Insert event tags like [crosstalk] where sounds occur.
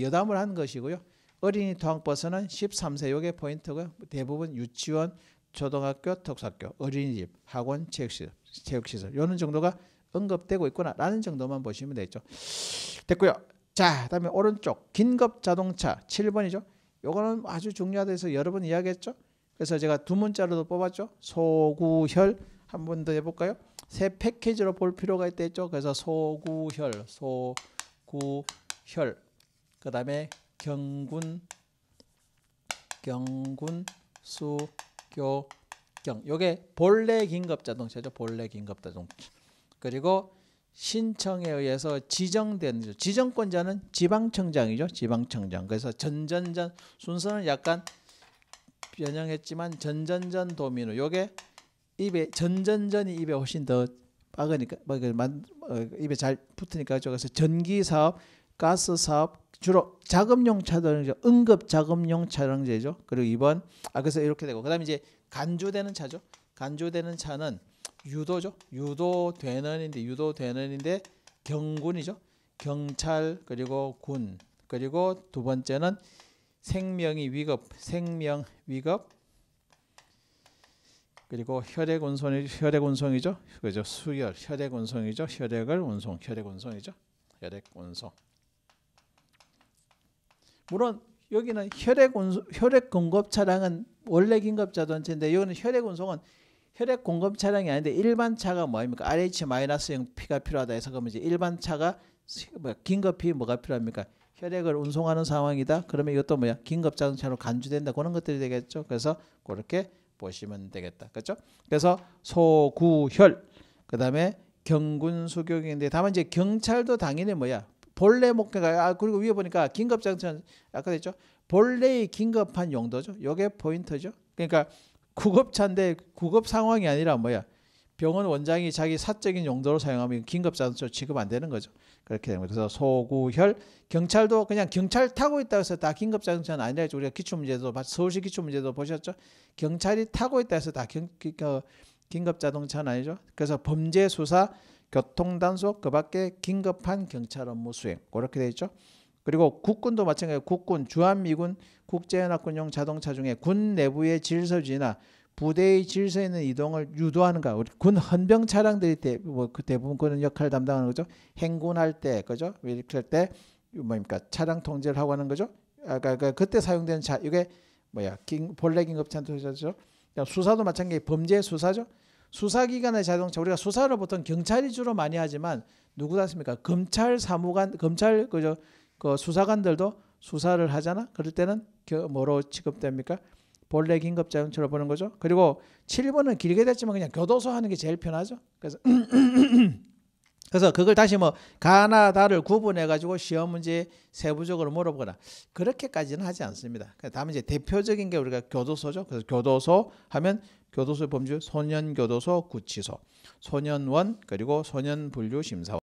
여담을 한 것이고요. 어린이 통학버스는 13세 요게 포인트고요. 대부분 유치원, 초등학교, 특수학교, 어린이집, 학원, 체육시설, 체육시설 요런 정도가 언급되고 있구나라는 정도만 보시면 되죠. 됐고요. 자, 그다음에 오른쪽 긴급 자동차 7번이죠. 요거는 아주 중요하다 해서 여러 번 이야기했죠. 그래서 제가 두 문자로도 뽑았죠. 소구혈 한번 더 해볼까요? 새 패키지로 볼 필요가 있다했죠 그래서 소구혈, 소구혈 그 다음에 경군 경군 수교 경 요게 본래 긴급 자동차죠 본래 긴급 자동차 그리고 신청에 의해서 지정된 지정권자는 지방청장이죠 지방청장 그래서 전전전 순서는 약간 변형했지만 전전전 도민우 요게 입에 전전전이 입에 훨씬 더빠으니까 뭐 그 어, 입에 잘 붙으니까 저기서 전기사업 가스 사업 주로 자업용 차량제, 응급 자업용 차량제죠. 그리고 이번아 그래서 이렇게 되고 그다음에 이제 간주되는 차죠. 간주되는 차는 유도죠. 유도되는인데 유도되는인데 경군이죠. 경찰 그리고 군 그리고 두 번째는 생명이 위급 생명 위급 그리고 혈액 운송이 혈액 운송이죠. 그죠? 수혈 혈액 운송이죠. 혈액을 운송 혈액 운송이죠. 혈액 운송. 물론 여기는 혈액 운송 혈액 공급 차량은 원래 긴급 자동차인데 여기는 혈액 운송은 혈액 공급 차량이 아닌데 일반 차가 뭐입니까? RH 마이너스형 P가 필요하다 해서 그러면 이제 일반 차가 뭐 긴급히 뭐가 필요합니까? 혈액을 운송하는 상황이다. 그러면 이것도 뭐야? 긴급 자동차로 간주된다. 그런 것들이 되겠죠. 그래서 그렇게 보시면 되겠다. 그렇죠? 그래서 소구혈 그다음에 경군 수격인데 다만 이제 경찰도 당연히 뭐야? 본래 목표가 아 그리고 위에 보니까 긴급장치는 아까 했죠 본래의 긴급한 용도죠. 이게 포인트죠. 그러니까 구급차인데 구급 상황이 아니라 뭐야 병원 원장이 자기 사적인 용도로 사용하면 긴급장치로 취급 안 되는 거죠. 그렇게 됩니다. 그래서 소구혈 경찰도 그냥 경찰 타고 있다 해서 다 긴급장치는 아니라 우리가 기출문제도 서울시 기출문제도 보셨죠. 경찰이 타고 있다 해서 다 어, 긴급자동차는 아니죠. 그래서 범죄수사 교통단속, 그 밖에 긴급한 경찰 업무 수행. 그렇게 되어 있죠. 그리고 국군도 마찬가지예 국군, 주한미군, 국제연합군용 자동차 중에 군 내부의 질서지나 부대의 질서에 있는 이동을 유도하는가. 우리 군 헌병 차량들이 대, 뭐, 그 대부분 그런 역할을 담당하는 거죠. 행군할 때, 그죠? 이렇게 할 때, 뭡니까? 차량 통제를 하고 하는 거죠. 아까 그러니까 그, 그때 사용되는 차, 이게 뭐야? 긴, 본래 긴급차도죠. 수사도 마찬가지, 범죄 수사죠. 수사기관의 자동차 우리가 수사를 보통 경찰이 주로 많이 하지만 누구다 씁니까? 검찰 사무관 검찰 그저 그 수사관들도 수사를 하잖아. 그럴 때는 뭐로 취급됩니까? 본래 긴급 자동차로 보는 거죠. 그리고 7번은 길게 됐지만 그냥 교도소 하는 게 제일 편하죠. 그래서 [clears throat] 그래서 그걸 다시 뭐 가나다를 구분해 가지고 시험 문제 세부적으로 물어보거나 그렇게까지는 하지 않습니다. 다음 이제 대표적인 게 우리가 교도소죠. 그래서 교도소 하면 교도소 의 범주 소년교도소 구치소, 소년원 그리고 소년분류심사원